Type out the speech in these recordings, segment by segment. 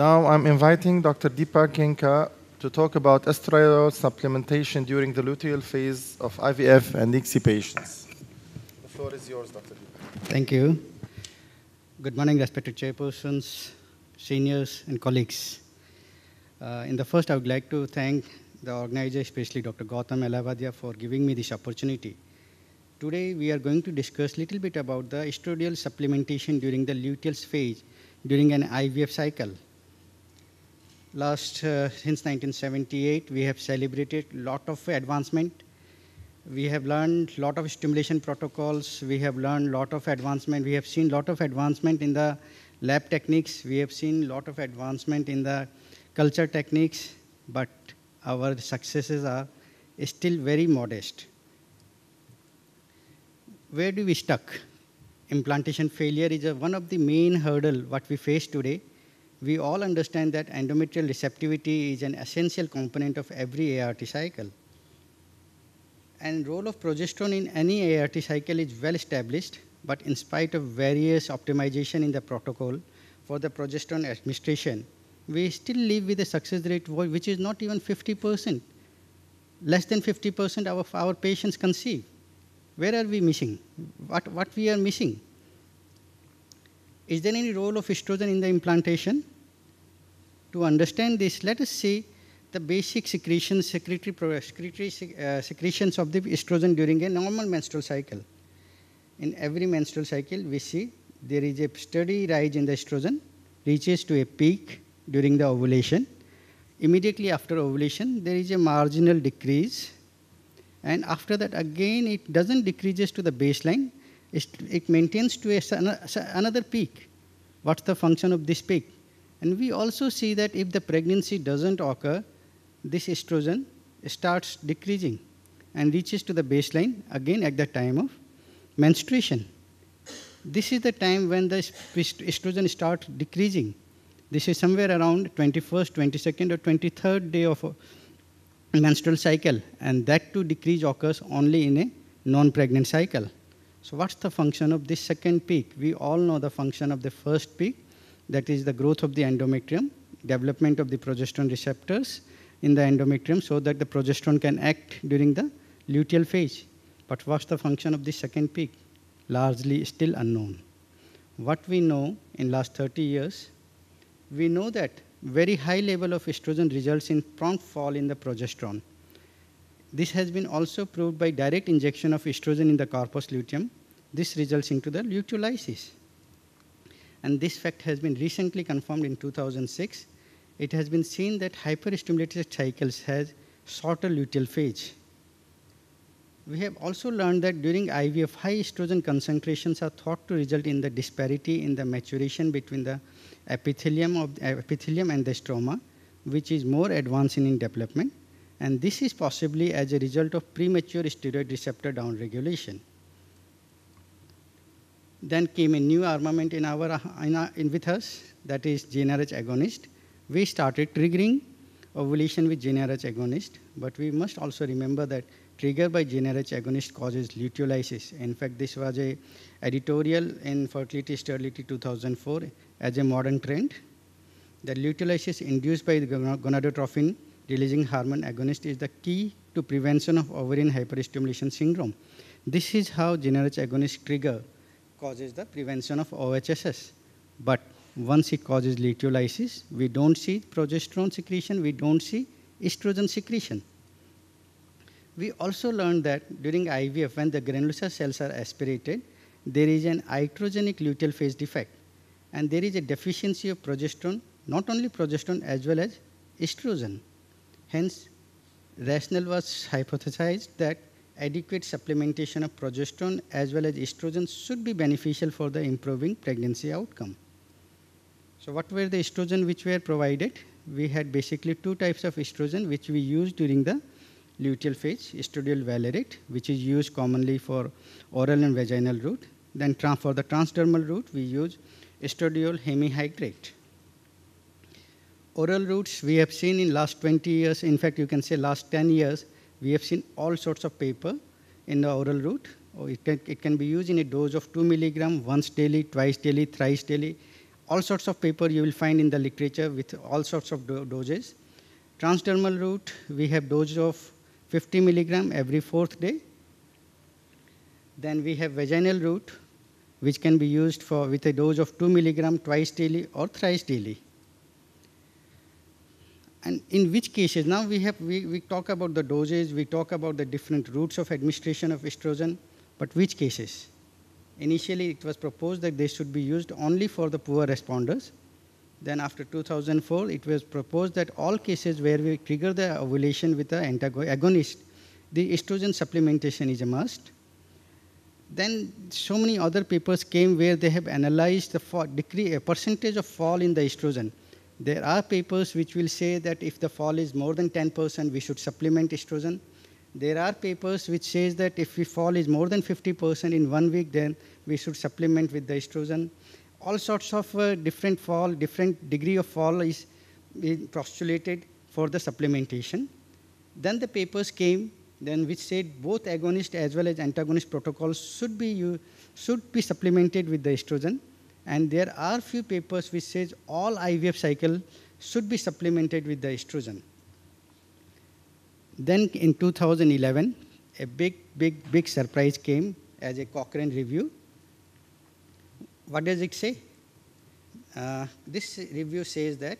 Now I'm inviting Dr. Deepak Genka to talk about estradiol supplementation during the luteal phase of IVF and ICSI patients. The floor is yours, Dr. Deepak. Thank you. Good morning, respected chairpersons, seniors, and colleagues. Uh, in the first, I would like to thank the organizer, especially Dr. Gautam Alavadia, for giving me this opportunity. Today, we are going to discuss a little bit about the estradiol supplementation during the luteal phase during an IVF cycle. Last, uh, since 1978, we have celebrated a lot of advancement. We have learned a lot of stimulation protocols. We have learned a lot of advancement. We have seen a lot of advancement in the lab techniques. We have seen a lot of advancement in the culture techniques, but our successes are still very modest. Where do we stuck? Implantation failure is a, one of the main hurdle what we face today we all understand that endometrial receptivity is an essential component of every ART cycle. And role of progesterone in any ART cycle is well established, but in spite of various optimization in the protocol for the progesterone administration, we still live with a success rate which is not even 50%. Less than 50% of our patients conceive. Where are we missing? What, what we are missing? Is there any role of estrogen in the implantation? To understand this, let us see the basic secretions, secretory, secretory uh, secretions of the estrogen during a normal menstrual cycle. In every menstrual cycle, we see there is a steady rise in the estrogen, reaches to a peak during the ovulation. Immediately after ovulation, there is a marginal decrease. And after that, again, it doesn't decreases to the baseline it maintains to a, another peak. What's the function of this peak? And we also see that if the pregnancy doesn't occur, this estrogen starts decreasing and reaches to the baseline again at the time of menstruation. This is the time when the estrogen starts decreasing. This is somewhere around 21st, 22nd, or 23rd day of menstrual cycle, and that too decrease occurs only in a non pregnant cycle. So what's the function of this second peak? We all know the function of the first peak, that is the growth of the endometrium, development of the progesterone receptors in the endometrium so that the progesterone can act during the luteal phase. But what's the function of the second peak? Largely still unknown. What we know in last 30 years, we know that very high level of estrogen results in prompt fall in the progesterone this has been also proved by direct injection of estrogen in the corpus luteum. This results into the luteolysis. And this fact has been recently confirmed in 2006. It has been seen that hyperstimulated cycles has shorter luteal phase. We have also learned that during IVF, high estrogen concentrations are thought to result in the disparity in the maturation between the epithelium, of, epithelium and the stroma, which is more advanced in development and this is possibly as a result of premature steroid receptor downregulation. Then came a new armament in our, in our, in with us, that is GnRH agonist. We started triggering ovulation with GnRH agonist, but we must also remember that trigger by GnRH agonist causes luteolysis. In fact, this was a editorial in Fertility Sterility 2004 as a modern trend. The luteolysis induced by the gonadotrophin releasing hormone agonist is the key to prevention of ovarian hyperstimulation syndrome. This is how GnRH agonist trigger causes the prevention of OHSS. But once it causes luteolysis, we don't see progesterone secretion, we don't see estrogen secretion. We also learned that during IVF, when the granulosa cells are aspirated, there is an iatrogenic luteal phase defect, and there is a deficiency of progesterone, not only progesterone as well as estrogen. Hence, Rational was hypothesized that adequate supplementation of progesterone as well as estrogen should be beneficial for the improving pregnancy outcome. So what were the estrogen which were provided? We had basically two types of estrogen which we used during the luteal phase, estradiol valerate, which is used commonly for oral and vaginal route. Then for the transdermal route, we use estradiol hemihydrate oral routes, we have seen in last 20 years, in fact, you can say last 10 years, we have seen all sorts of paper in the oral route. Or oh, it, can, it can be used in a dose of 2 milligram, once daily, twice daily, thrice daily. All sorts of paper you will find in the literature with all sorts of do doses. Transdermal route, we have dose of 50 milligram every fourth day. Then we have vaginal route, which can be used for with a dose of 2 milligram twice daily or thrice daily and in which cases, now we have, we, we talk about the dosage, we talk about the different routes of administration of estrogen, but which cases? Initially, it was proposed that they should be used only for the poor responders. Then after 2004, it was proposed that all cases where we trigger the ovulation with an antagonist, the estrogen supplementation is a must. Then so many other papers came where they have analyzed the fall, a percentage of fall in the estrogen there are papers which will say that if the fall is more than 10%, we should supplement estrogen. There are papers which says that if we fall is more than 50% in one week, then we should supplement with the estrogen. All sorts of uh, different fall, different degree of fall is, is postulated for the supplementation. Then the papers came, then which said both agonist as well as antagonist protocols should be, should be supplemented with the estrogen. And there are few papers which says all IVF cycle should be supplemented with the estrogen. Then in 2011, a big, big, big surprise came as a Cochrane review. What does it say? Uh, this review says that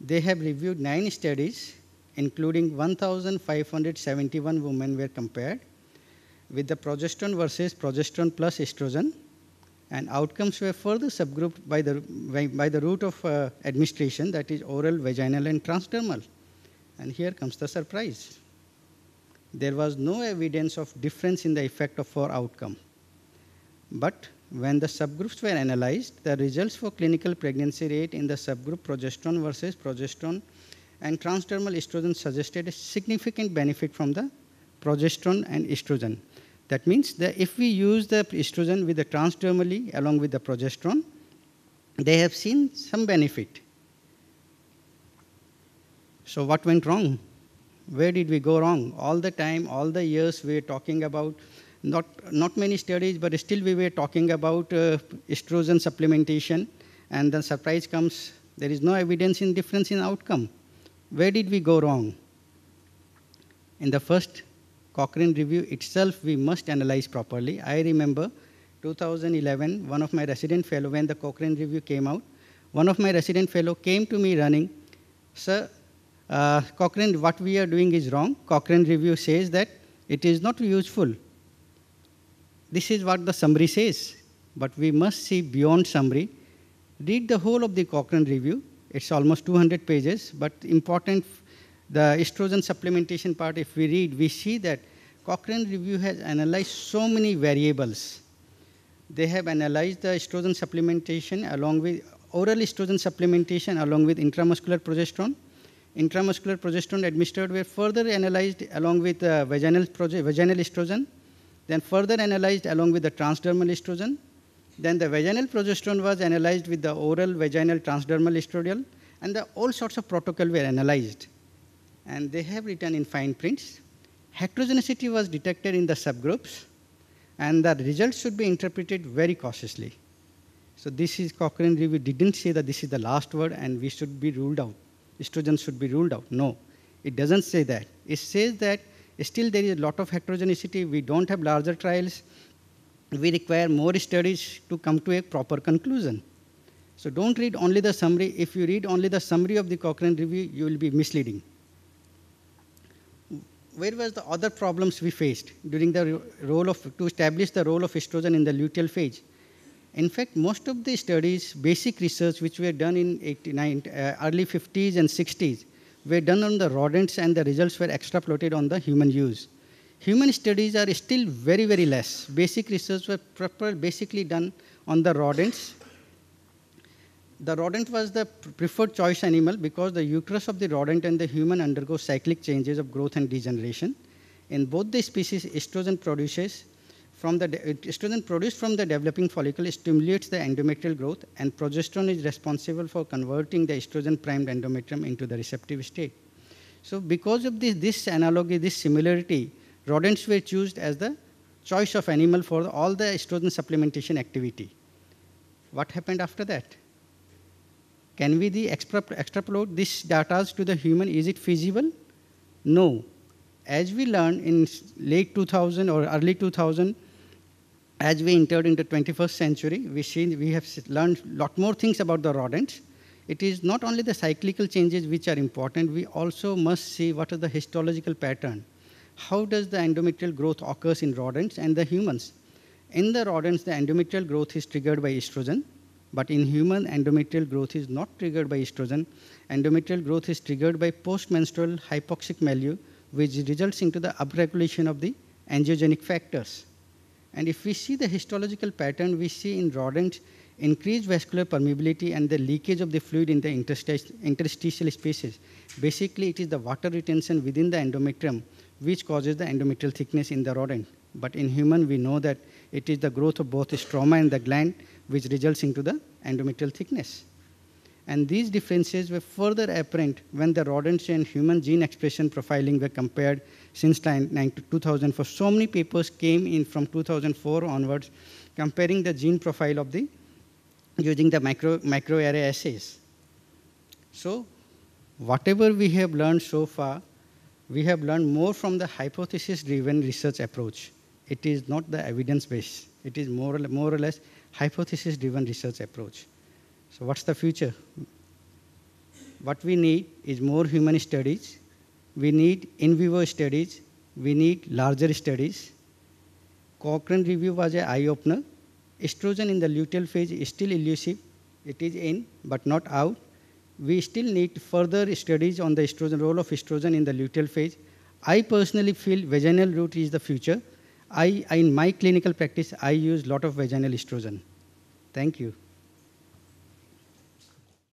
they have reviewed nine studies, including 1,571 women were compared with the progesterone versus progesterone plus estrogen and outcomes were further subgrouped by the, by, by the route of uh, administration, that is oral, vaginal, and transdermal. And here comes the surprise. There was no evidence of difference in the effect of four outcome. But when the subgroups were analyzed, the results for clinical pregnancy rate in the subgroup progesterone versus progesterone and transdermal estrogen suggested a significant benefit from the progesterone and estrogen. That means that if we use the estrogen with the transdermally along with the progesterone, they have seen some benefit. So what went wrong? Where did we go wrong? All the time, all the years we were talking about, not, not many studies, but still we were talking about uh, estrogen supplementation and then surprise comes, there is no evidence in difference in outcome. Where did we go wrong? In the first Cochrane review itself we must analyze properly. I remember 2011, one of my resident fellow, when the Cochrane review came out, one of my resident fellow came to me running, sir, uh, Cochrane, what we are doing is wrong. Cochrane review says that it is not useful. This is what the summary says, but we must see beyond summary. Read the whole of the Cochrane review. It's almost 200 pages, but important the estrogen supplementation part, if we read, we see that Cochrane review has analyzed so many variables. They have analyzed the estrogen supplementation along with oral estrogen supplementation along with intramuscular progesterone. Intramuscular progesterone administered were further analyzed along with uh, vaginal, vaginal estrogen, then further analyzed along with the transdermal estrogen. Then the vaginal progesterone was analyzed with the oral vaginal transdermal estradiol, and the, all sorts of protocol were analyzed and they have written in fine prints. Heterogeneity was detected in the subgroups, and the results should be interpreted very cautiously. So this is Cochrane review didn't say that this is the last word and we should be ruled out. Estrogen should be ruled out. No, it doesn't say that. It says that still there is a lot of heterogeneity. We don't have larger trials. We require more studies to come to a proper conclusion. So don't read only the summary. If you read only the summary of the Cochrane review, you will be misleading where was the other problems we faced during the role of, to establish the role of estrogen in the luteal phase? In fact, most of the studies, basic research which were done in 89, uh, early 50s and 60s, were done on the rodents and the results were extrapolated on the human use. Human studies are still very, very less. Basic research were basically done on the rodents the rodent was the preferred choice animal because the uterus of the rodent and the human undergo cyclic changes of growth and degeneration. In both the species, estrogen produces from the estrogen produced from the developing follicle stimulates the endometrial growth, and progesterone is responsible for converting the estrogen primed endometrium into the receptive state. So, because of this, this analogy, this similarity, rodents were chosen as the choice of animal for all the estrogen supplementation activity. What happened after that? Can we the extrapolate this data to the human? Is it feasible? No. As we learned in late 2000 or early 2000, as we entered into 21st century, we, seen, we have learned a lot more things about the rodents. It is not only the cyclical changes which are important, we also must see what are the histological pattern. How does the endometrial growth occurs in rodents and the humans? In the rodents, the endometrial growth is triggered by estrogen, but in human, endometrial growth is not triggered by estrogen. Endometrial growth is triggered by postmenstrual hypoxic milieu, which results into the upregulation of the angiogenic factors. And if we see the histological pattern, we see in rodents increased vascular permeability and the leakage of the fluid in the interstitial spaces. Basically, it is the water retention within the endometrium which causes the endometrial thickness in the rodent. But in human, we know that it is the growth of both stroma and the gland which results into the endometrial thickness. And these differences were further apparent when the rodents and human gene expression profiling were compared since 2004. So many papers came in from 2004 onwards comparing the gene profile of the using the micro, microarray assays. So whatever we have learned so far we have learned more from the hypothesis-driven research approach. It is not the evidence-based. It is more or, more or less hypothesis-driven research approach. So what's the future? What we need is more human studies. We need in vivo studies. We need larger studies. Cochrane review was an eye-opener. Estrogen in the luteal phase is still elusive. It is in but not out we still need further studies on the estrogen, role of estrogen in the luteal phase. I personally feel vaginal route is the future. I, in my clinical practice, I use lot of vaginal estrogen. Thank you.